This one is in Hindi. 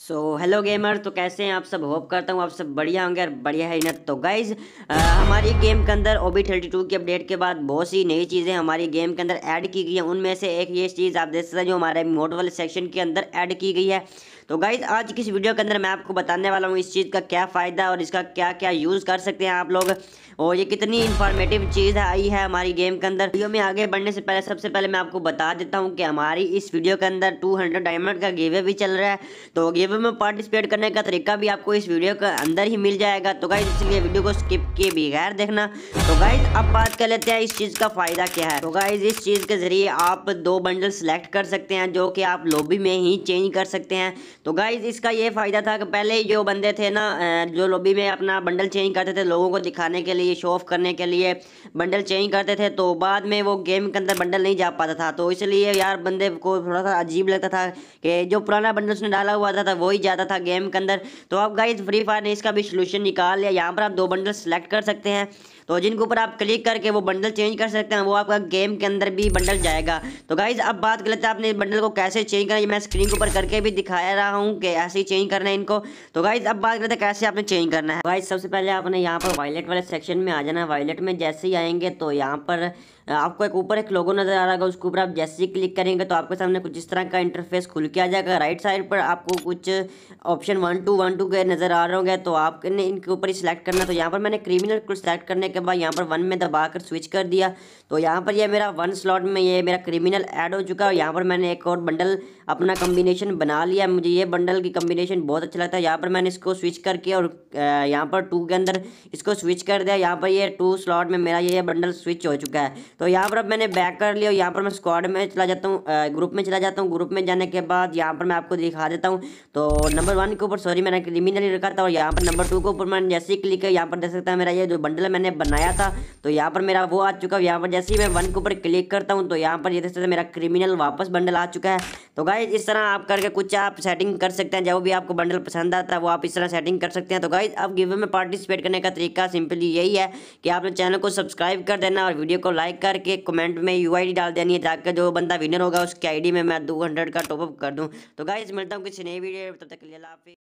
सो हेलो गेमर तो कैसे हैं आप सब होप करता हूँ आप सब बढ़िया होंगे और बढ़िया है इनर तो गाइज हमारी गेम के अंदर ओ बी थर्टी टू की अपडेट के बाद बहुत सी नई चीज़ें हमारी गेम के अंदर ऐड की गई हैं उनमें से एक ये चीज़ आप देख सकते हैं जो हमारे मोट वाले सेक्शन के अंदर ऐड की गई है तो गाइज आज किस वीडियो के अंदर मैं आपको बताने वाला हूँ इस चीज़ का क्या फ़ायदा और इसका क्या क्या यूज़ कर सकते हैं आप लोग और ये कितनी इन्फॉर्मेटिव चीज़ आई है हमारी गेम के अंदर वीडियो में आगे बढ़ने से पहले सबसे पहले मैं आपको बता देता हूँ कि हमारी इस वीडियो के अंदर टू हंड्रेड डायमंड का गेवे भी चल रहा है तो गेवे गिव में पार्टिसिपेट करने का तरीका भी आपको इस वीडियो के अंदर ही मिल जाएगा तो गाइज इसलिए वीडियो को स्किप किए बगैर देखना तो गाइज अब बात कर लेते हैं इस चीज़ का फ़ायदा क्या है तो गाइज इस चीज़ के ज़रिए आप दो बंडल सेलेक्ट कर सकते हैं जो कि आप लॉबी में ही चेंज कर सकते हैं तो गाइज इसका ये फ़ायदा था कि पहले जो बंदे थे ना जो लॉबी में अपना बंडल चेंज करते थे लोगों को दिखाने के लिए शो ऑफ करने के लिए बंडल चेंज करते थे तो बाद में वो गेम के अंदर बंडल नहीं जा पाता था तो इसलिए यार बंदे को थोड़ा सा अजीब लगता था कि जो पुराना बंडल उसने डाला हुआ था वो ही ज़्यादा था गेम के अंदर तो आप गाइज फ्री फायर ने इसका भी सोल्यूशन निकाल लिया यहाँ पर आप दो बंडल सेलेक्ट कर सकते हैं तो जिनके ऊपर आप क्लिक करके वो बंडल चेंज कर सकते हैं वो आपका गेम के अंदर भी बंडल जाएगा तो गाइज अब बात कर लेते हैं आपने बंडल को कैसे चेंज करना मैं स्क्रीन के ऊपर करके भी दिखाया रहा हूँ कि ऐसे ही चेंज करना है इनको तो गाइज अब बात करते हैं कैसे आपने चेंज करना है गाइज सबसे पहले आपने यहाँ पर वायलेट वाले सेक्शन में आ जाना है वायलेट में जैसे ही आएंगे तो यहाँ पर आपको एक ऊपर एक लोगो नजर आ रहा होगा उसके ऊपर आप जैसे ही क्लिक करेंगे तो आपके सामने कुछ इस तरह का इंटरफेस खुल के आ जाएगा राइट साइड पर आपको कुछ option one two one two के नज़र आ रहे होंगे तो आपने इनके ऊपर ही सिलेक्ट करना तो यहाँ पर मैंने क्रिमिनल को सिलेक्ट करने के बाद यहाँ पर वन में दबा कर स्विच कर दिया तो यहाँ पर यह मेरा वन स्लॉट में ये मेरा क्रिमिनल ऐड हो चुका है यहाँ पर मैंने एक और बंडल अपना कम्बिनेशन बना लिया मुझे ये बंडल की कम्बिनेशन बहुत अच्छा लगता है यहाँ पर मैंने इसको स्विच करके और यहाँ पर टू के अंदर इसको स्विच कर दिया यहाँ पर ये टू स्लॉट में मेरा ये बंडल स्विच हो चुका है तो यहाँ पर अब मैंने बैक कर लिया यहाँ पर मैं स्क्वाड में चला जाता हूँ ग्रुप में चला जाता हूँ ग्रुप में जाने के बाद यहाँ पर मैं आपको दिखा देता हूँ तो तो नंबर वन के ऊपर सॉरी मैंने क्रिमिनली रखा था और यहाँ पर नंबर टू के ऊपर मैंने जैसे ही क्लिक किया यहाँ पर देख सकता है मेरा ये जो बंडल मैंने बनाया था तो यहाँ पर मेरा वो आ चुका है यहाँ पर जैसे ही मैं वन के ऊपर क्लिक करता हूँ तो यहाँ पर ये देख सकते मेरा क्रिमिनल वापस बंडल आ चुका है तो गाइज इस तरह आप करके कुछ आप सेटिंग कर सकते हैं जो भी आपको बंडल पसंद आता है वो आप इस तरह सेटिंग कर सकते हैं तो गाइज आप गिवे में पार्टिसिपेट करने का तरीका सिंपली यही है कि आपने चैनल को सब्सक्राइब कर देना और वीडियो को लाइक करके कमेंट में यू डाल देनी है ताकि जो बंदा विनर होगा उसकी आई में मैं दो का टॉपअप कर दूँ तो गाइज मिलता हूँ किसी नई वीडियो तब तक के लिए